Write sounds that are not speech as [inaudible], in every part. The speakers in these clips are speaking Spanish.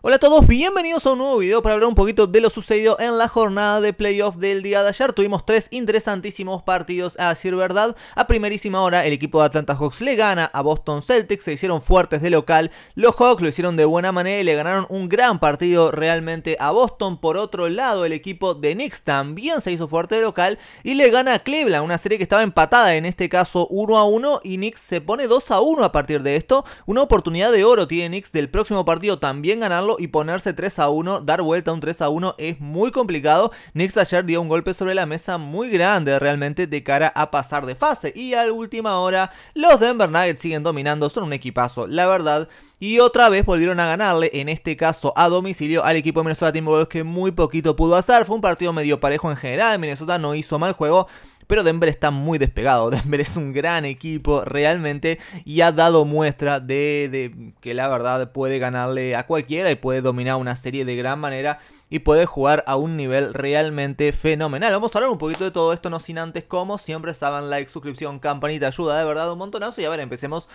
Hola a todos, bienvenidos a un nuevo video para hablar un poquito de lo sucedido en la jornada de playoff del día de ayer. Tuvimos tres interesantísimos partidos, a decir verdad. A primerísima hora, el equipo de Atlanta Hawks le gana a Boston Celtics, se hicieron fuertes de local. Los Hawks lo hicieron de buena manera y le ganaron un gran partido realmente a Boston. Por otro lado, el equipo de Knicks también se hizo fuerte de local y le gana a Cleveland, una serie que estaba empatada en este caso 1 a 1 y Knicks se pone 2 a 1 a partir de esto. Una oportunidad de oro tiene Knicks del próximo partido también ganarlo y ponerse 3 a 1, dar vuelta a un 3 a 1 es muy complicado. Nick ayer dio un golpe sobre la mesa muy grande realmente de cara a pasar de fase y a última hora los Denver Nuggets siguen dominando, son un equipazo, la verdad. Y otra vez volvieron a ganarle, en este caso a domicilio, al equipo de Minnesota Timberwolves que muy poquito pudo hacer. Fue un partido medio parejo en general, Minnesota no hizo mal juego, pero Denver está muy despegado. [laughs] Denver es un gran equipo realmente y ha dado muestra de, que la verdad puede ganarle a cualquiera y puede dominar una serie de gran manera y puede jugar a un nivel realmente fenomenal. Vamos a hablar un poquito de todo esto, no sin antes, como siempre, saben, like, suscripción, campanita, ayuda de verdad un montonazo. Y a ver, empecemos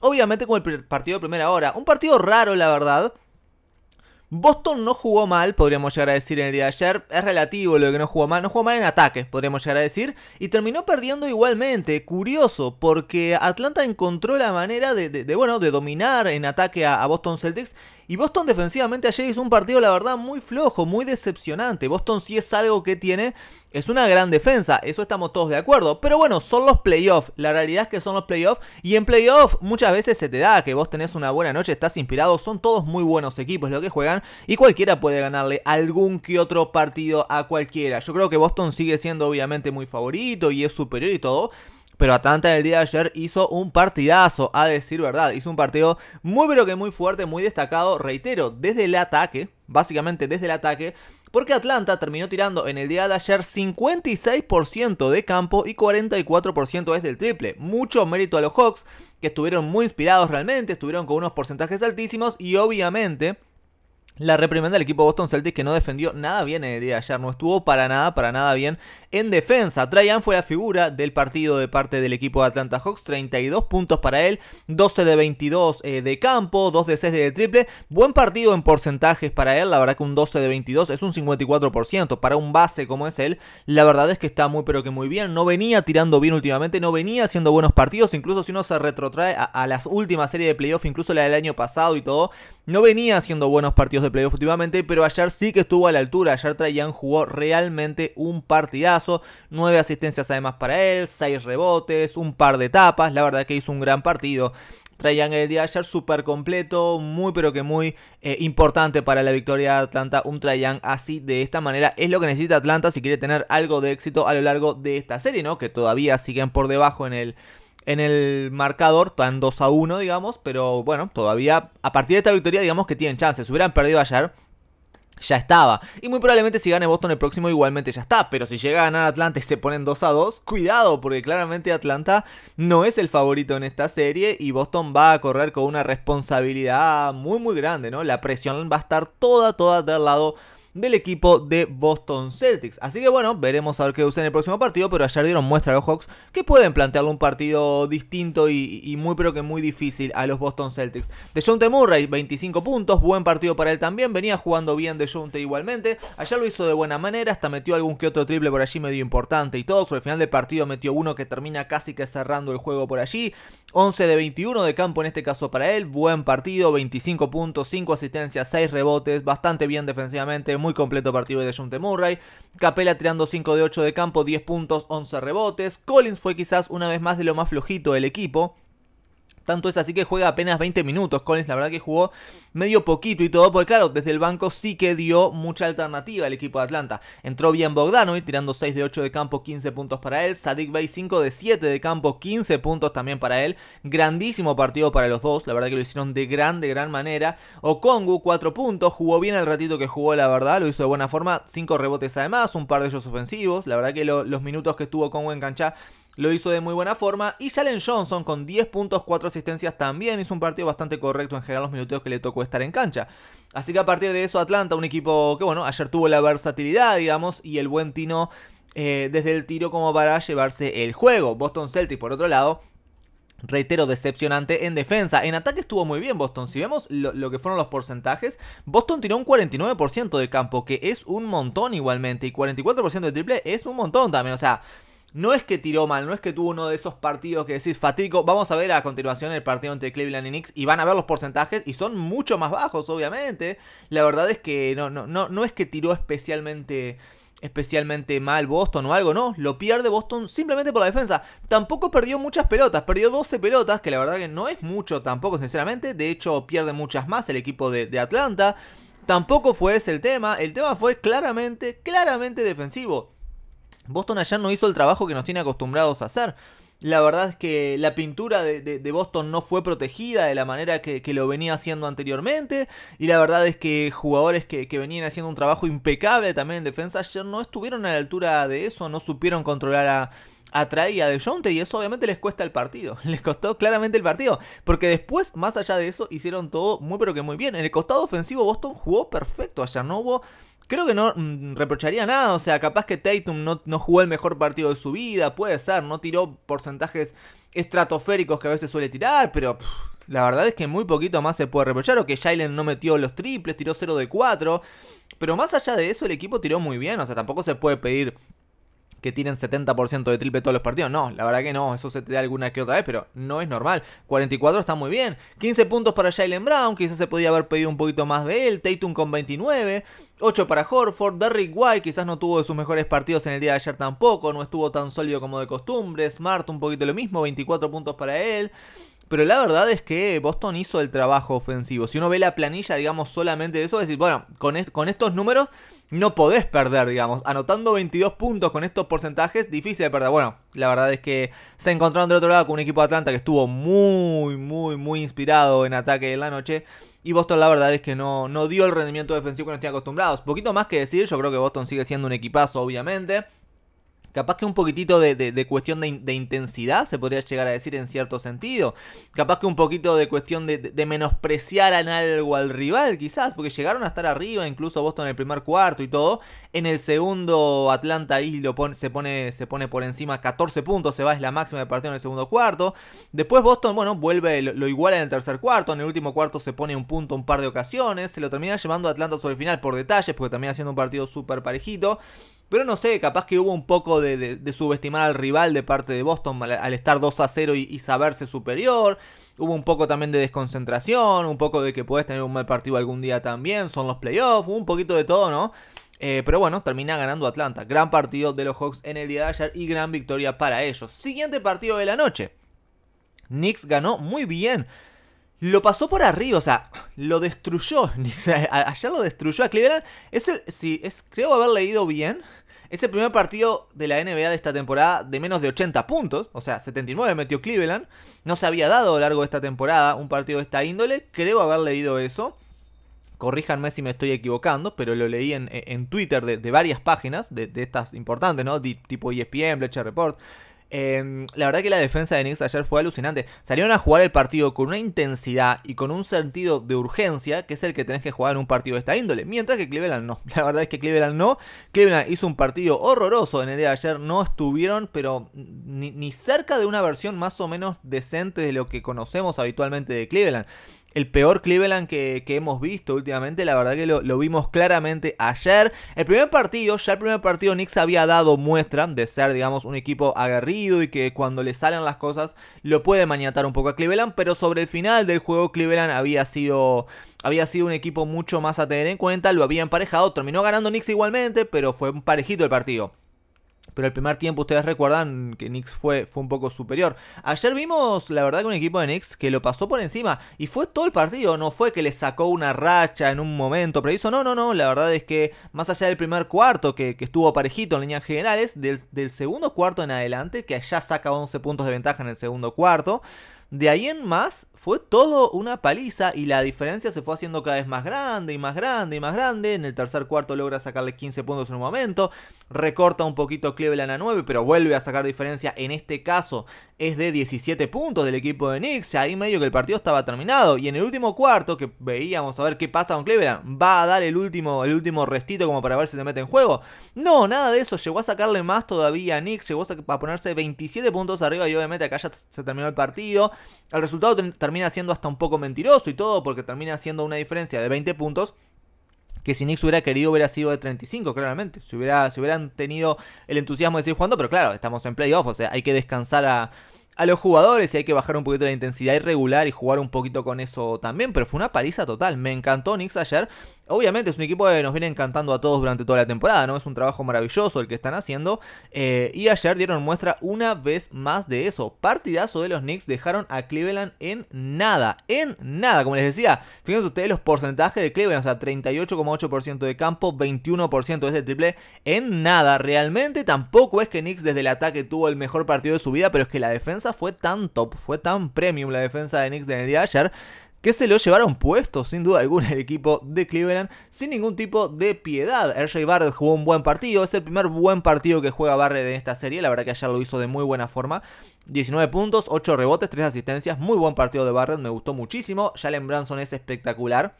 obviamente con el partido de primera hora. Un partido raro, la verdad. Boston no jugó mal, podríamos llegar a decir en el día de ayer. Es relativo lo que no jugó mal. No jugó mal en ataque, podríamos llegar a decir. Y terminó perdiendo igualmente. Curioso, porque Atlanta encontró la manera de, bueno, de dominar en ataque a Boston Celtics y Boston defensivamente ayer hizo un partido, la verdad, muy flojo, muy decepcionante. Boston sí es algo que tiene, es una gran defensa, eso estamos todos de acuerdo. Pero bueno, son los playoffs, la realidad es que son los playoffs. Y en playoffs muchas veces se te da que vos tenés una buena noche, estás inspirado, son todos muy buenos equipos los que juegan. Y cualquiera puede ganarle algún que otro partido a cualquiera. Yo creo que Boston sigue siendo obviamente muy favorito y es superior y todo pero Atlanta el día de ayer hizo un partidazo, a decir verdad. Hizo un partido muy pero que muy fuerte, muy destacado, reitero, desde el ataque, básicamente desde el ataque. Porque Atlanta terminó tirando en el día de ayer 56% de campo y 44% desde el triple. Mucho mérito a los Hawks, que estuvieron muy inspirados realmente, estuvieron con unos porcentajes altísimos y obviamente la reprimenda del equipo Boston Celtics que no defendió nada bien el día de ayer, no estuvo para nada, para nada bien en defensa. Traian fue la figura del partido de parte del equipo de Atlanta Hawks, 32 puntos para él, 12 de 22 eh, de campo, 2 de 6 de triple. Buen partido en porcentajes para él, la verdad que un 12 de 22 es un 54%. Para un base como es él, la verdad es que está muy pero que muy bien. No venía tirando bien últimamente, no venía haciendo buenos partidos, incluso si uno se retrotrae a, las últimas series de playoffs. incluso la del año pasado y todo, no venía haciendo buenos partidos de playoff últimamente, pero ayer sí que estuvo a la altura. Ayer Trajan jugó realmente un partidazo. Nueve asistencias además para él, seis rebotes, un par de tapas. La verdad que hizo un gran partido. Trajan el día de ayer súper completo, muy pero que muy eh, importante para la victoria de Atlanta. Un Trajan así de esta manera es lo que necesita Atlanta si quiere tener algo de éxito a lo largo de esta serie, ¿no? Que todavía siguen por debajo en el en el marcador, están 2 a 1, digamos, pero bueno, todavía a partir de esta victoria, digamos que tienen chance. Si hubieran perdido ayer, ya estaba. Y muy probablemente si gane Boston el próximo, igualmente ya está. Pero si llega a ganar Atlanta y se ponen 2 a 2, cuidado, porque claramente Atlanta no es el favorito en esta serie y Boston va a correr con una responsabilidad muy, muy grande, ¿no? La presión va a estar toda, toda del lado del equipo de Boston Celtics. Así que bueno, veremos a ver qué usa en el próximo partido, pero ayer dieron muestra a los Hawks que pueden plantearle un partido distinto y, muy pero que muy difícil a los Boston Celtics. De Murray, 25 puntos, buen partido para él también, venía jugando bien de Junte igualmente, allá lo hizo de buena manera, hasta metió algún que otro triple por allí medio importante y todo, sobre el final del partido metió uno que termina casi que cerrando el juego por allí, 11 de 21 de campo en este caso para él, buen partido, 25 puntos, 5 asistencias, 6 rebotes, bastante bien defensivamente, muy completo partido de Junte Murray. Capela tirando 5 de 8 de campo, 10 puntos, 11 rebotes. Collins fue quizás una vez más de lo más flojito del equipo. Tanto es así que juega apenas 20 minutos. Collins, la verdad que jugó medio poquito y todo, porque claro, desde el banco sí que dio mucha alternativa al equipo de Atlanta. Entró bien Bogdanovic, tirando 6 de 8 de campo, 15 puntos para él. Sadik Bay 5 de 7 de campo, 15 puntos también para él. Grandísimo partido para los dos, la verdad que lo hicieron de gran, gran manera. Okongu 4 puntos, jugó bien el ratito que jugó, la verdad, lo hizo de buena forma. 5 rebotes además, un par de ellos ofensivos. La verdad que los minutos que estuvo Okongu en cancha lo hizo de muy buena forma. Y Jalen Johnson con 10 puntos, 4 asistencias también hizo un partido bastante correcto en general los minutos que le tocó estar en cancha. Así que a partir de eso Atlanta, un equipo que bueno, ayer tuvo la versatilidad, digamos, y el buen tino eh, desde el tiro como para llevarse el juego. Boston Celtics, por otro lado, Reitero, decepcionante en defensa. En ataque estuvo muy bien Boston. Si vemos lo, lo que fueron los porcentajes, Boston tiró un 49% de campo, que es un montón igualmente. Y 44% de triple es un montón también. O sea, no es que tiró mal, no es que tuvo uno de esos partidos que decís fatico. Vamos a ver a continuación el partido entre Cleveland y Knicks y van a ver los porcentajes y son mucho más bajos, obviamente. La verdad es que no, no, no, no es que tiró especialmente especialmente mal Boston o algo, no, lo pierde Boston simplemente por la defensa. Tampoco perdió muchas pelotas, perdió 12 pelotas, que la verdad que no es mucho tampoco, sinceramente. De hecho, pierde muchas más el equipo de, de Atlanta. Tampoco fue ese el tema, el tema fue claramente, claramente defensivo. Boston ayer no hizo el trabajo que nos tiene acostumbrados a hacer. La verdad es que la pintura de, Boston no fue protegida de la manera que, lo venía haciendo anteriormente. Y la verdad es que jugadores que, venían haciendo un trabajo impecable también en defensa ayer no estuvieron a la altura de eso, no supieron controlar a, y de DeJounte y eso obviamente les cuesta el partido. [laughs] Les costó claramente el partido. Porque después, más allá de eso, hicieron todo muy pero que muy bien. En el costado ofensivo Boston jugó perfecto. ayer, no hubo creo que no mm, reprocharía nada. O sea, capaz que Tatum no, no jugó el mejor partido de su vida, puede ser, no tiró porcentajes estratosféricos que a veces suele tirar, pero la verdad es que muy poquito más se puede reprochar. O que Jalen no metió los triples, tiró 0 de 4. Pero más allá de eso, el equipo tiró muy bien. O sea, tampoco se puede pedir que tienen 70% de triple todos los partidos. No, la verdad que no, eso se te da alguna que otra vez, pero no es normal. 44 está muy bien. 15 puntos para Jalen Brown, quizás se podía haber pedido un poquito más de él. Tatum con 29. 8 para Horford, Derrick White quizás no tuvo de sus mejores partidos en el día de ayer tampoco, no estuvo tan sólido como de costumbre, Smart un poquito lo mismo, 24 puntos para él. Pero la verdad es que Boston hizo el trabajo ofensivo. Si uno ve la planilla, digamos, solamente de eso, decir, bueno, con, con estos números no podés perder, digamos. Anotando 22 puntos con estos porcentajes, difícil de perder. Bueno, la verdad es que se encontraron del otro lado con un equipo de Atlanta que estuvo muy, muy, muy inspirado en ataque en la noche. Y Boston la verdad es que no, no dio el rendimiento defensivo que nos tiene acostumbrados. Poquito más que decir, yo creo que Boston sigue siendo un equipazo, obviamente. Capaz que un poquitito de, cuestión de, intensidad se podría llegar a decir en cierto sentido. Capaz que un poquito de cuestión de, menospreciar en algo al rival, quizás, porque llegaron a estar arriba, incluso Boston en el primer cuarto y todo. En el segundo, Atlanta ahí lo se, pone, se pone por encima 14 puntos, se va, es la máxima del partido en el segundo cuarto. Después Boston, bueno, vuelve, lo, igual en el tercer cuarto. En el último cuarto se pone un punto un par de ocasiones. Se lo termina llevando Atlanta sobre el final por detalles, porque también haciendo un partido súper parejito. Pero no sé, capaz que hubo un poco de, subestimar al rival de parte de Boston al, estar 2 a 0 y, saberse superior. Hubo un poco también de desconcentración, un poco de que puedes tener un mal partido algún día también, son los playoffs, un poquito de todo, ¿no? Eh, pero bueno, termina ganando Atlanta. Gran partido de los Hawks en el día de ayer y gran victoria para ellos. Siguiente partido de la noche. Knicks ganó muy bien. Lo pasó por arriba, o sea, lo destruyó. [laughs] ayer lo destruyó a Cleveland. Es el, sí, es, creo haber leído bien, ese primer partido de la NBA de esta temporada de menos de 80 puntos, o sea, 79 metió Cleveland. No se había dado a lo largo de esta temporada un partido de esta índole, creo haber leído eso. Corríjanme si me estoy equivocando, pero lo leí en, Twitter de, varias páginas, de, estas importantes, ¿no? tipo ESPN, Bleacher Report, Em, la verdad que la defensa de Knicks ayer fue alucinante. Salieron a jugar el partido con una intensidad y con un sentido de urgencia que es el que tenés que jugar en un partido de esta índole. Mientras que Cleveland no. [laughs] La verdad es que Cleveland no. Cleveland hizo un partido horroroso en el día de ayer. No estuvieron, pero ni cerca de una versión más o menos decente de lo que conocemos habitualmente de Cleveland el peor Cleveland que, hemos visto últimamente. La verdad que lo, vimos claramente ayer. El primer partido, ya el primer partido Knicks había dado muestra de ser, digamos, un equipo aguerrido y que cuando le salen las cosas lo puede maniatar un poco a Cleveland. Pero sobre el final del juego Cleveland había sido... Había sido un equipo mucho más a tener en cuenta, lo había emparejado, terminó ganando Knicks igualmente, pero fue un parejito el partido. Pero el primer tiempo ustedes recuerdan que Knicks fue, fue un poco superior. Ayer vimos, la verdad, que un equipo de Knicks que lo pasó por encima. Y fue todo el partido, no fue que le sacó una racha en un momento hizo No, no, no. La verdad es que más allá del primer cuarto, que, estuvo parejito en líneas generales, del, del segundo cuarto en adelante, que allá saca 11 puntos de ventaja en el segundo cuarto. De ahí en más fue todo una paliza y la diferencia se fue haciendo cada vez más grande y más grande y más grande. En el tercer cuarto logra sacarle 15 puntos en un momento recorta un poquito Cleveland a 9, pero vuelve a sacar diferencia. En este caso es de 17 puntos del equipo de Knicks. Ahí medio que el partido estaba terminado. Y en el último cuarto, que veíamos a ver qué pasa con Cleveland, va a dar el último, el último restito como para ver si se mete en juego. No, nada de eso. Llegó a sacarle más todavía a Knicks. Llegó a ponerse 27 puntos arriba y obviamente acá ya se terminó el partido. El resultado termina siendo hasta un poco mentiroso y todo porque termina siendo una diferencia de 20 puntos que si Nix hubiera querido hubiera sido de 35, claramente. Si, hubiera, hubieran tenido el entusiasmo de seguir jugando, pero claro, estamos en playoff, o sea, hay que descansar a, a los jugadores y hay que bajar un poquito la intensidad irregular y jugar un poquito con eso también. Pero fue una paliza total. Me encantó Nix ayer Obviamente es un equipo que nos viene encantando a todos durante toda la temporada, ¿no? Es un trabajo maravilloso el que están haciendo. Eh, y ayer dieron muestra una vez más de eso. Partidazo de los Knicks dejaron a Cleveland en nada. En nada. Como les decía, fíjense ustedes los porcentajes de Cleveland. O sea, 38,8% de campo, 21% desde triple. En nada. Realmente tampoco es que Knicks desde el ataque tuvo el mejor partido de su vida. Pero es que la defensa fue tan top, fue tan premium la defensa de Knicks en el día de ayer que se lo llevaron puesto sin duda alguna el equipo de Cleveland sin ningún tipo de piedad. RJ Barrett jugó un buen partido, es el primer buen partido que juega Barrett en esta serie, la verdad que ayer lo hizo de muy buena forma. 19 puntos, 8 rebotes, 3 asistencias, muy buen partido de Barrett, me gustó muchísimo. Jalen Branson es espectacular.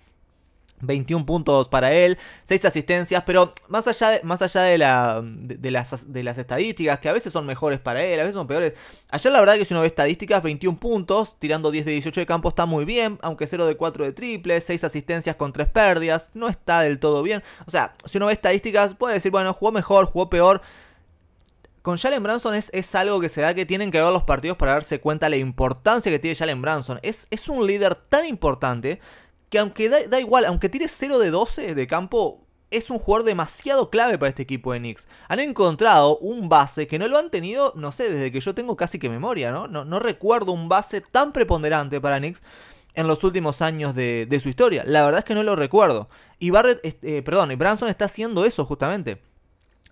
21 puntos para él, 6 asistencias, pero más allá de, más allá de, las, estadísticas, que a veces son mejores para él, a veces son peores. Ayer la verdad que si uno ve estadísticas, 21 puntos, tirando 10 de 18 de campo está muy bien, aunque 0 de 4 de triple, 6 asistencias con 3 pérdidas, no está del todo bien. O sea, si uno ve estadísticas, puede decir, bueno, jugó mejor, jugó peor. Con Jalen Branson es, es, algo que se da que tienen que ver los partidos para darse cuenta de la importancia que tiene Jalen Branson. Es, es un líder tan importante que aunque da, igual, aunque tire 0 de 12 de campo, es un jugador demasiado clave para este equipo de Knicks. Han encontrado un base que no lo han tenido, no sé, desde que yo tengo casi que memoria, ¿no? No, no recuerdo un base tan preponderante para Knicks en los últimos años de, su historia. La verdad es que no lo recuerdo. Y Barrett, eh, perdón, y Branson está haciendo eso justamente.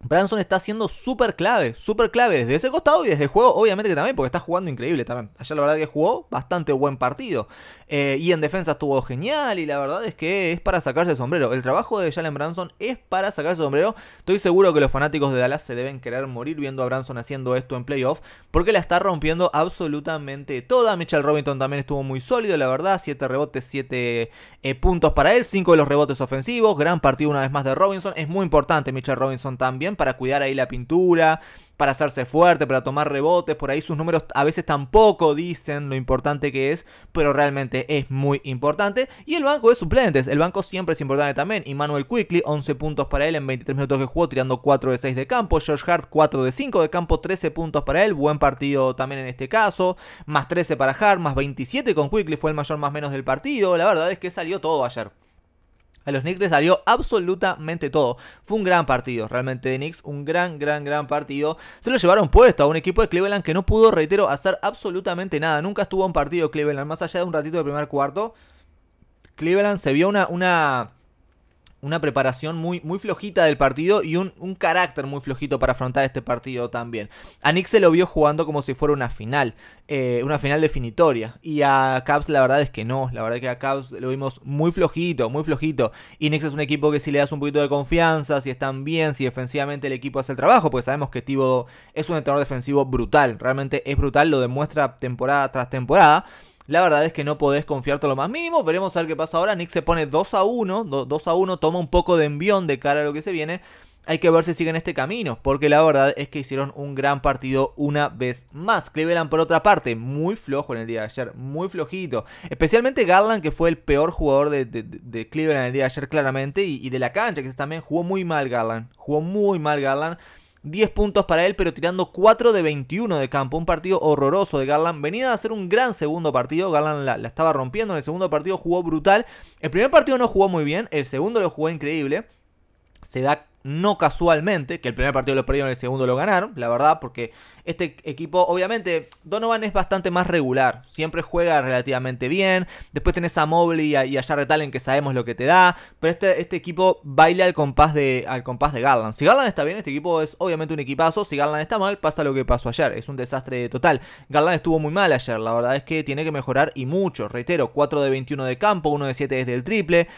Branson está siendo súper clave, súper clave desde ese costado y desde el juego, obviamente que también, porque está jugando increíble también. Allá la verdad que jugó bastante buen partido. Eh, y en defensa estuvo genial y la verdad es que es para sacarse el sombrero. El trabajo de Jalen Branson es para sacarse el sombrero. Estoy seguro que los fanáticos de Dallas se deben querer morir viendo a Branson haciendo esto en playoff, porque la está rompiendo absolutamente toda. Mitchell Robinson también estuvo muy sólido, la verdad. 7 rebotes, 7 eh, puntos para él, 5 de los rebotes ofensivos. Gran partido una vez más de Robinson. Es muy importante Mitchell Robinson también para cuidar ahí la pintura, para hacerse fuerte, para tomar rebotes, por ahí sus números a veces tampoco dicen lo importante que es, pero realmente es muy importante. Y el banco de suplentes, el banco siempre es importante también. Immanuel Quickly, 11 puntos para él en 23 minutos que jugó, tirando 4 de 6 de campo. George Hart, 4 de 5 de campo, 13 puntos para él. Buen partido también en este caso. Más 13 para Hart, más 27 con Quickly, fue el mayor más menos del partido. La verdad es que salió todo ayer a los Knicks les salió absolutamente todo. Fue un gran partido, realmente de Knicks, un gran, gran, gran partido. Se lo llevaron puesto a un equipo de Cleveland que no pudo, reitero, hacer absolutamente nada. Nunca estuvo en partido Cleveland, más allá de un ratito del primer cuarto. Cleveland se vio una una preparación muy, muy flojita del partido y un, carácter muy flojito para afrontar este partido también. A Nix se lo vio jugando como si fuera una final, eh, una final definitoria. Y a Caps la verdad es que no, la verdad es que a Caps lo vimos muy flojito, muy flojito. Y Nix es un equipo que si le das un poquito de confianza, si están bien, si defensivamente el equipo hace el trabajo, pues sabemos que Tibo es un entrenador defensivo brutal, realmente es brutal, lo demuestra temporada tras temporada. La verdad es que no podés confiarte lo más mínimo. Veremos a ver qué pasa ahora. Nick se pone 2 a 1. 2 a 1 toma un poco de envión de cara a lo que se viene. Hay que ver si siguen este camino, porque la verdad es que hicieron un gran partido una vez más. Cleveland, por otra parte, muy flojo en el día de ayer, muy flojito. Especialmente Garland, que fue el peor jugador de, Cleveland el día de ayer, claramente, y, y de la cancha, que también jugó muy mal Garland. Jugó muy mal Garland. 10 puntos para él, pero tirando 4 de 21 de campo. Un partido horroroso de Garland. Venía a hacer un gran segundo partido. Garland la, la, estaba rompiendo. En el segundo partido jugó brutal. El primer partido no jugó muy bien. El segundo lo jugó increíble. Se da no casualmente, que el primer partido lo perdieron, el segundo lo ganaron, la verdad, porque este equipo, obviamente, Donovan es bastante más regular, siempre juega relativamente bien, después tenés a Mobley y a, y que sabemos lo que te da, pero este, este equipo baila al compás, de, al compás de Garland. Si Garland está bien, este equipo es obviamente un equipazo, si Garland está mal, pasa lo que pasó ayer, es un desastre total. Garland estuvo muy mal ayer, la verdad es que tiene que mejorar y mucho, reitero, 4 de 21 de campo, 1 de 7 desde el triple,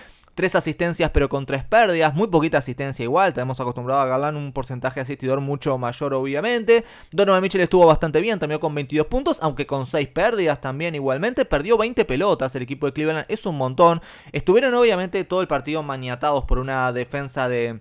Tres asistencias pero con tres pérdidas, muy poquita asistencia igual, tenemos acostumbrado a Galán un porcentaje asistidor mucho mayor obviamente. Donovan Mitchell estuvo bastante bien, También con 22 puntos, aunque con seis pérdidas también igualmente, perdió 20 pelotas el equipo de Cleveland, es un montón. Estuvieron obviamente todo el partido maniatados por una defensa de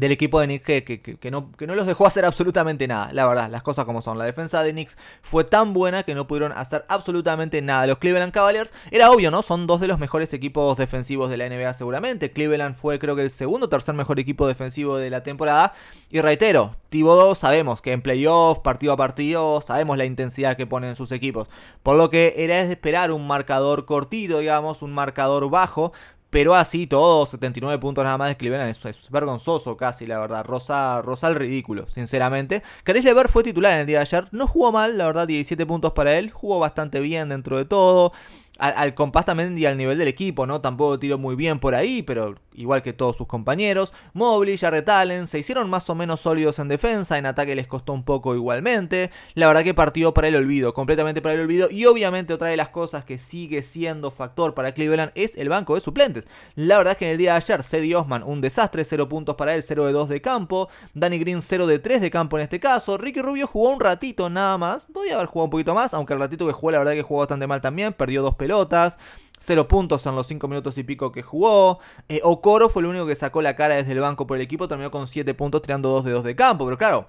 del equipo de Knicks que, que, no, los dejó hacer absolutamente nada. La verdad, las cosas como son. La defensa de Knicks fue tan buena que no pudieron hacer absolutamente nada. Los Cleveland Cavaliers, era obvio, ¿no? Son dos de los mejores equipos defensivos de la NBA seguramente. Cleveland fue creo que el segundo o tercer mejor equipo defensivo de la temporada. Y reitero, 2 sabemos que en playoffs, partido a partido, sabemos la intensidad que ponen sus equipos. Por lo que era de esperar un marcador cortito, digamos, un marcador bajo pero así todo, 79 puntos nada más de es, vergonzoso casi, la verdad. Rosa, el ridículo, sinceramente. Caris Lever fue titular en el día de ayer, no jugó mal, la verdad, 17 puntos para él, jugó bastante bien dentro de todo. Al, al compás también y al nivel del equipo, ¿no? Tampoco tiró muy bien por ahí, pero igual que todos sus compañeros. Mobley, Jarrett Allen se hicieron más o menos sólidos en defensa, en ataque les costó un poco igualmente. La verdad que partió para el olvido, completamente para el olvido. Y obviamente otra de las cosas que sigue siendo factor para Cleveland es el banco de suplentes. La verdad es que en el día de ayer, Cedi Osman, un desastre, 0 puntos para él, 0 de 2 de campo. Danny Green, 0 de 3 de campo en este caso. Ricky Rubio jugó un ratito nada más. Podía haber jugado un poquito más, aunque el ratito que jugó, la verdad que jugó bastante mal también. Perdió dos pelotas. Cero puntos en los cinco minutos y pico que jugó. o eh, Okoro fue el único que sacó la cara desde el banco por el equipo. Terminó con siete puntos tirando dos de dos de campo. Pero claro,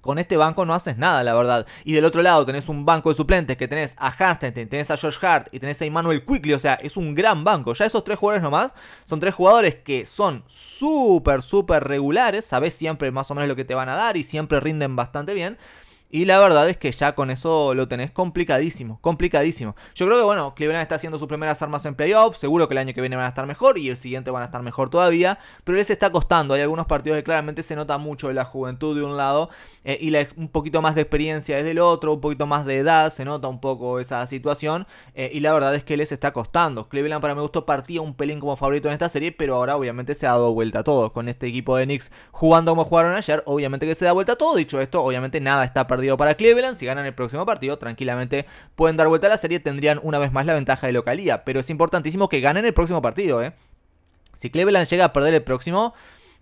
con este banco no haces nada, la verdad. Y del otro lado tenés un banco de suplentes que tenés a Hartenstein, tenés a George Hart y tenés a Emmanuel Quickly. O sea, es un gran banco. Ya esos tres jugadores nomás son tres jugadores que son súper, súper regulares. Sabés siempre más o menos lo que te van a dar y siempre rinden bastante bien. Y la verdad es que ya con eso lo tenés complicadísimo, complicadísimo. Yo creo que, bueno, Cleveland está haciendo sus primeras armas en playoffs, seguro que el año que viene van a estar mejor y el siguiente van a estar mejor todavía, pero les está costando. Hay algunos partidos que claramente se nota mucho la juventud de un lado eh, y un poquito más de experiencia es del otro, un poquito más de edad, se nota un poco esa situación eh, y la verdad es que les está costando. Cleveland para mi gusto partía un pelín como favorito en esta serie, pero ahora obviamente se ha dado vuelta todo. Con este equipo de Knicks jugando como jugaron ayer, obviamente que se da vuelta todo. Dicho esto, obviamente nada está perdido para Cleveland. Si ganan el próximo partido, tranquilamente pueden dar vuelta a la serie. Tendrían una vez más la ventaja de localía. Pero es importantísimo que ganen el próximo partido, ¿eh? Si Cleveland llega a perder el próximo,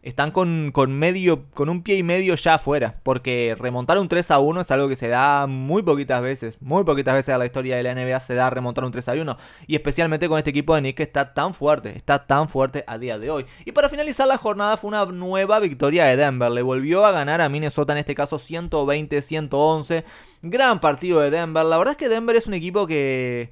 están con, medio, con un pie y medio ya afuera. Porque remontar un 3 a 1 es algo que se da muy poquitas veces. Muy poquitas veces en la historia de la NBA se da remontar un 3 a 1. Y especialmente con este equipo de Nick que está tan fuerte, está tan fuerte a día de hoy. Y para finalizar la jornada fue una nueva victoria de Denver. Le volvió a ganar a Minnesota en este caso 120-111. Gran partido de Denver. La verdad es que Denver es un equipo que...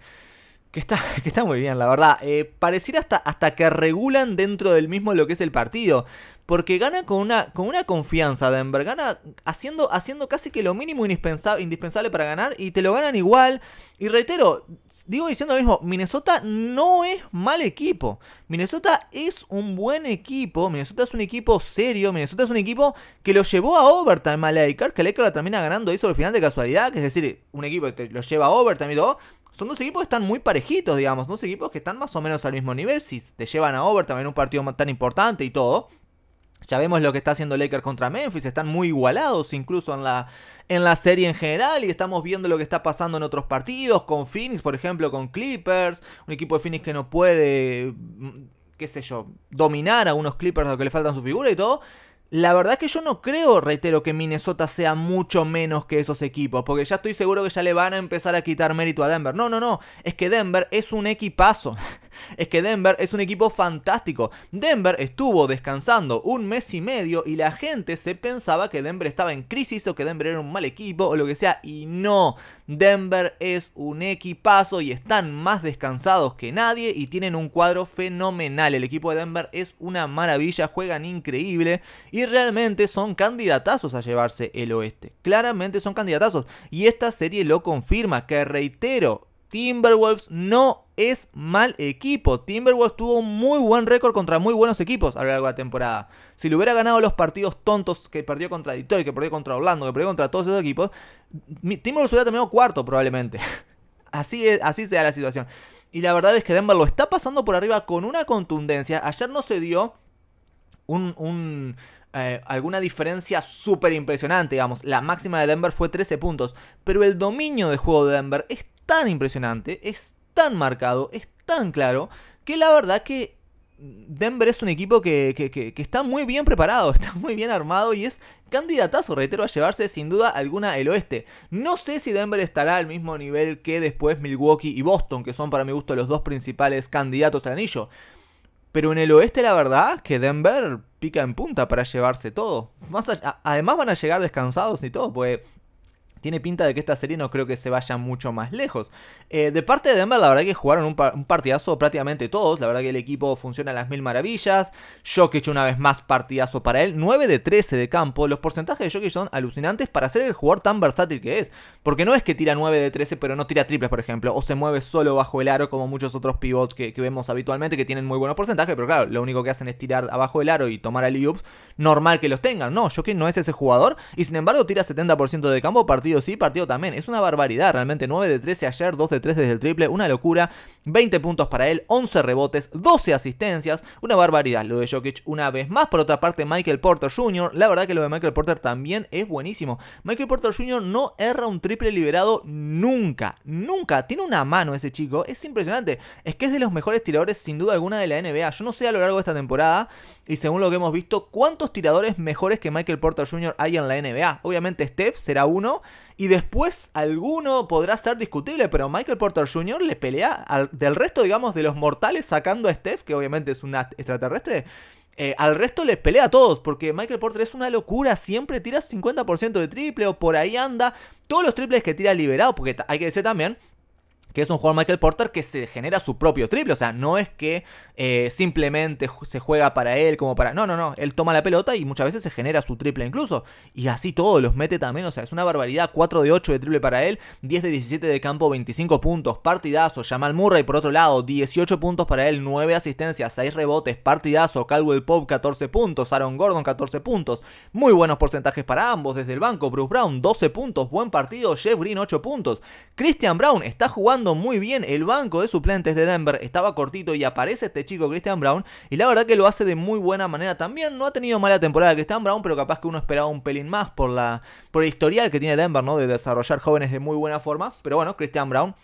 Que está, [laughs] que está muy bien, la verdad. Eh, pareciera hasta, hasta que regulan dentro del mismo lo que es el partido porque gana con una, con una confianza Denver, gana haciendo, haciendo casi que lo mínimo indispensable, indispensable para ganar y te lo ganan igual. Y reitero, digo diciendo lo mismo, Minnesota no es mal equipo, Minnesota es un buen equipo, Minnesota es un equipo serio, Minnesota es un equipo que lo llevó a overtime a Lakers, que Lakers la termina ganando ahí sobre el final de casualidad, es decir, un equipo que lo lleva a overtime y todo, son dos equipos que están muy parejitos, digamos, dos equipos que están más o menos al mismo nivel, si te llevan a overtime en un partido tan importante y todo. Ya vemos lo que está haciendo Lakers contra Memphis, están muy igualados incluso en la, en la serie en general y estamos viendo lo que está pasando en otros partidos, con Phoenix, por ejemplo, con Clippers, un equipo de Phoenix que no puede, mm, qué sé yo, dominar a unos Clippers a los que le faltan su figura y todo. La verdad es que yo no creo, reitero, que Minnesota sea mucho menos que esos equipos, porque ya estoy seguro que ya le van a empezar a quitar mérito a Denver. No, no, no, es que Denver es un equipazo es que Denver es un equipo fantástico. Denver estuvo descansando un mes y medio y la gente se pensaba que Denver estaba en crisis o que Denver era un mal equipo o lo que sea y no. Denver es un equipazo y están más descansados que nadie y tienen un cuadro fenomenal. El equipo de Denver es una maravilla, juegan increíble y realmente son candidatazos a llevarse el oeste. Claramente son candidatazos y esta serie lo confirma que reitero, Timberwolves no es mal equipo. Timberwolves tuvo un muy buen récord contra muy buenos equipos a lo largo de la temporada. Si le hubiera ganado los partidos tontos que perdió contra Detroit, que perdió contra Orlando, que perdió contra todos esos equipos, Timberwolves hubiera terminado cuarto probablemente. [laughs] Así, es, así sea la situación. Y la verdad es que Denver lo está pasando por arriba con una contundencia. Ayer no se dio un, eh, alguna diferencia súper impresionante, digamos. La máxima de Denver fue 13 puntos. Pero el dominio de juego de Denver es tan impresionante, es tan marcado, es tan claro, que la verdad que Denver es un equipo que, está muy bien preparado, [laughs] está muy bien armado y es candidatazo, reitero, a llevarse sin duda alguna el oeste. No sé si Denver estará al mismo nivel que después Milwaukee y Boston, que son para mi gusto los dos principales candidatos al anillo. Pero en el oeste la verdad que Denver pica en punta para llevarse todo. además van a llegar descansados y todo, pues tiene pinta de que esta serie no creo que se vaya mucho más lejos. Eh, de parte de Denver, la verdad que jugaron un, partidazo prácticamente todos. La verdad que el equipo funciona a las mil maravillas. Jokic una vez más partidazo para él. 9 de 13 de campo. Los porcentajes de Jokic son alucinantes para ser el jugador tan versátil que es. Porque no es que tira 9 de 13 pero no tira triples, por ejemplo. O se mueve solo bajo el aro como muchos otros pivots que, vemos habitualmente que tienen muy buenos porcentajes. Pero claro, lo único que hacen es tirar abajo el aro y tomar al Normal que los tengan. No, Jokic no es ese jugador. Y sin embargo tira 70% de campo partido sí, partido también. Es una barbaridad, realmente. 9 de 13 ayer, 2 de 3 desde el triple, una locura. 20 puntos para él, 11 rebotes, 12 asistencias, una barbaridad. Lo de Jokic una vez más. Por otra parte, Michael Porter Jr., la verdad que lo de Michael Porter también es buenísimo. Michael Porter Jr. no erra un triple liberado nunca, nunca. Tiene una mano ese chico, es impresionante. Es que es de los mejores tiradores sin duda alguna de la NBA. Yo no sé a lo largo de esta temporada y según lo que hemos visto, cuántos tiradores mejores que Michael Porter Jr. hay en la NBA. Obviamente Steph será uno y después alguno podrá ser discutible, pero Michael Porter Jr. le pelea al, del resto, digamos, de los mortales sacando a Steph, que obviamente es un extraterrestre. Eh, al resto les pelea a todos, porque Michael Porter es una locura, siempre tira 50% de triple o por ahí anda. Todos los triples que tira liberado, porque hay que decir también que es un jugador Michael Porter que se genera su propio triple. O sea, no es que eh, simplemente se juega para él como para... No, no, no. Él toma la pelota y muchas veces se genera su triple incluso. Y así todos los mete también. O sea, es una barbaridad. 4 de 8 de triple para él. 10 de 17 de campo, 25 puntos. Partidazo. Jamal Murray por otro lado. 18 puntos para él. 9 asistencias, 6 rebotes. Partidazo. Caldwell Pop 14 puntos. Aaron Gordon 14 puntos. Muy buenos porcentajes para ambos desde el banco. Bruce Brown 12 puntos. Buen partido. Jeff Green 8 puntos. Christian Brown está jugando muy bien. El banco de suplentes de Denver estaba cortito y aparece este chico Christian Brown. Y la verdad que lo hace de muy buena manera también. No ha tenido mala temporada Christian Brown, pero capaz que uno esperaba un pelín más por, la, por el historial que tiene Denver, ¿no? De desarrollar jóvenes de muy buena forma. Pero bueno, Christian Brown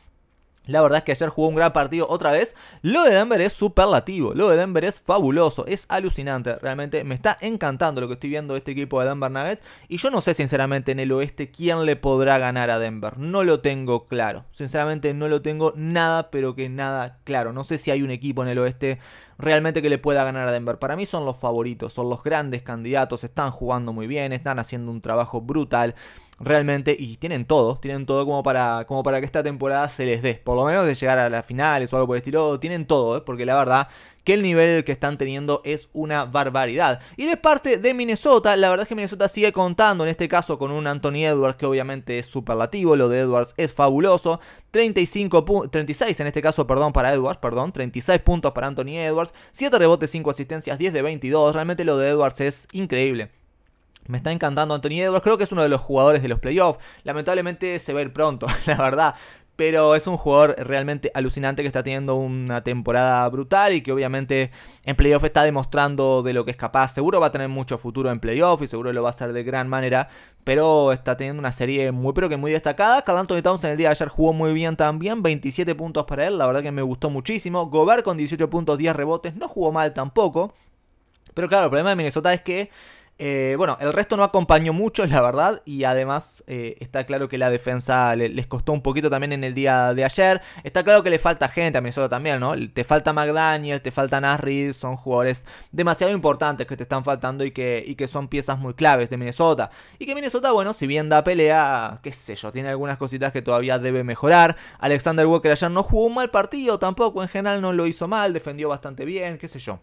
la verdad es que ayer jugó un gran partido otra vez. Lo de Denver es superlativo. Lo de Denver es fabuloso. Es alucinante. Realmente me está encantando lo que estoy viendo de este equipo de Denver Nuggets. Y yo no sé sinceramente en el oeste quién le podrá ganar a Denver. No lo tengo claro. Sinceramente no lo tengo nada, pero que nada claro. No sé si hay un equipo en el oeste realmente que le pueda ganar a Denver. Para mí son los favoritos, son los grandes candidatos, están jugando muy bien, están haciendo un trabajo brutal realmente y tienen todo, tienen todo como para como para que esta temporada se les dé, por lo menos de llegar a las finales o algo por el estilo, tienen todo, ¿eh? porque la verdad que el nivel que están teniendo es una barbaridad. Y de parte de Minnesota, la verdad es que Minnesota sigue contando, en este caso con un Anthony Edwards que obviamente es superlativo, lo de Edwards es fabuloso, 35 36 en este caso, perdón, para Edwards, perdón, 36 puntos para Anthony Edwards, 7 rebotes, 5 asistencias, 10 de 22, realmente lo de Edwards es increíble. Me está encantando Anthony Edwards, creo que es uno de los jugadores de los playoffs. Lamentablemente se va a ir pronto, [laughs] la verdad pero es un jugador realmente alucinante que está teniendo una temporada brutal y que obviamente en playoff está demostrando de lo que es capaz. Seguro va a tener mucho futuro en playoff y seguro lo va a hacer de gran manera, pero está teniendo una serie muy pero que muy destacada. Carl Anthony Towns en el día de ayer jugó muy bien también, 27 puntos para él, la verdad que me gustó muchísimo. Gobert con 18 puntos, 10 rebotes, no jugó mal tampoco. Pero claro, el problema de Minnesota es que eh, bueno, el resto no acompañó mucho, [laughs] la verdad, y además eh, está claro que la defensa les costó un poquito también en el día de ayer. Está claro que le falta gente a Minnesota también, ¿no? Te falta McDaniel, te falta Nasrid, son jugadores demasiado importantes que te están faltando y que, y que son piezas muy claves de Minnesota. Y que Minnesota, bueno, si bien da pelea, qué sé yo, tiene algunas cositas que todavía debe mejorar. Alexander Walker ayer no jugó un mal partido tampoco, en general no lo hizo mal, defendió bastante bien, qué sé yo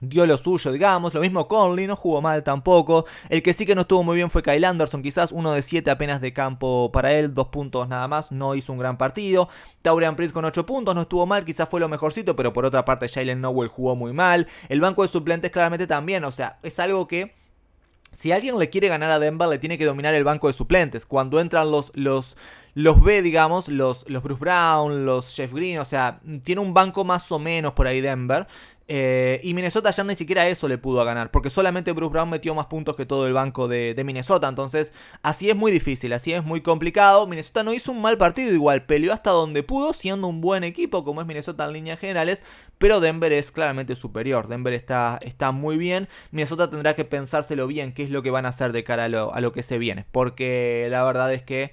dio lo suyo, digamos. Lo mismo Conley, no jugó mal tampoco. El que sí que no estuvo muy bien fue Kyle Anderson, quizás uno de siete apenas de campo para él, dos puntos nada más, no hizo un gran partido. Taurian Prince con ocho puntos, no estuvo mal, quizás fue lo mejorcito, pero por otra parte Jalen Nowell jugó muy mal. El banco de suplentes claramente también, o sea, es algo que... Si alguien le quiere ganar a Denver, le tiene que dominar el banco de suplentes. Cuando entran los, los, los B, digamos, los, los Bruce Brown, los Jeff Green, o sea, tiene un banco más o menos por ahí Denver. Eh, y Minnesota ya ni siquiera eso le pudo ganar, porque solamente Bruce Brown metió más puntos que todo el banco de, Minnesota. Entonces, así es muy difícil, así es muy complicado. Minnesota no hizo un mal partido, igual peleó hasta donde pudo, siendo un buen equipo como es Minnesota en líneas generales. Pero Denver es claramente superior. Denver está, está muy bien. Minnesota tendrá que pensárselo bien qué es lo que van a hacer de cara a lo que se viene. Porque la verdad es que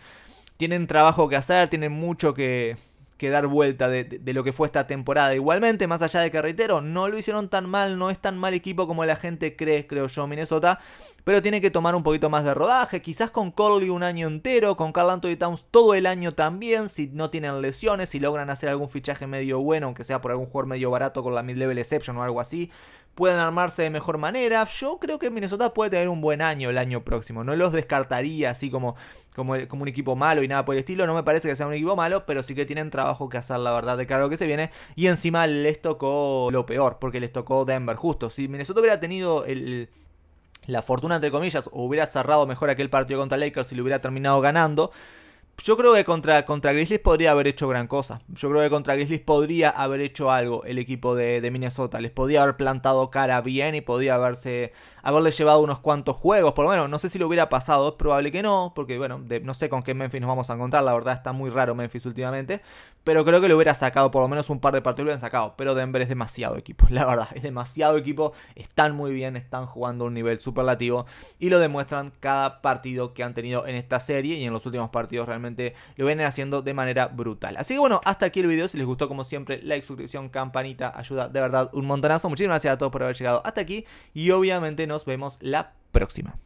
tienen trabajo que hacer, tienen mucho que, que dar vuelta de, lo que fue esta temporada. Igualmente, más allá de que reitero, no lo hicieron tan mal, no es tan mal equipo como la gente cree, creo yo, Minnesota. Pero tiene que tomar un poquito más de rodaje, quizás con Corley un año entero, con Carl Anthony Towns todo el año también, si no tienen lesiones, si logran hacer algún fichaje medio bueno, aunque sea por algún jugador medio barato con la mid-level exception o algo así, Pueden armarse de mejor manera. Yo creo que Minnesota puede tener un buen año el año próximo. No los descartaría así como, como, como un equipo malo y nada por el estilo. No me parece que sea un equipo malo, pero sí que tienen trabajo que hacer, la verdad, de cara que se viene. Y encima les tocó lo peor, porque les tocó Denver, justo. Si Minnesota hubiera tenido el la fortuna entre comillas o hubiera cerrado mejor aquel partido contra Lakers y lo hubiera terminado ganando, yo creo que contra, contra Grizzlies podría haber hecho gran cosa. Yo creo que contra Grizzlies podría haber hecho algo el equipo de, Minnesota. Les podía haber plantado cara bien y podía haberse haberle llevado unos cuantos juegos. Por lo menos, no sé si lo hubiera pasado. Es probable que no, porque bueno, no sé con qué Memphis nos vamos a encontrar. La verdad está muy raro Memphis últimamente. Pero creo que lo hubiera sacado, por lo menos un par de partidos lo hubieran sacado. Pero Denver es demasiado equipo, [laughs] la verdad. Es demasiado equipo. Están muy bien, están jugando a un nivel superlativo. Y lo demuestran cada partido que han tenido en esta serie y en los últimos partidos realmente lo vienen haciendo de manera brutal. Así que bueno, hasta aquí el video. Si les gustó, como siempre, like, suscripción, campanita, ayuda de verdad un montonazo. Muchísimas gracias a todos por haber llegado hasta aquí y obviamente nos vemos la próxima.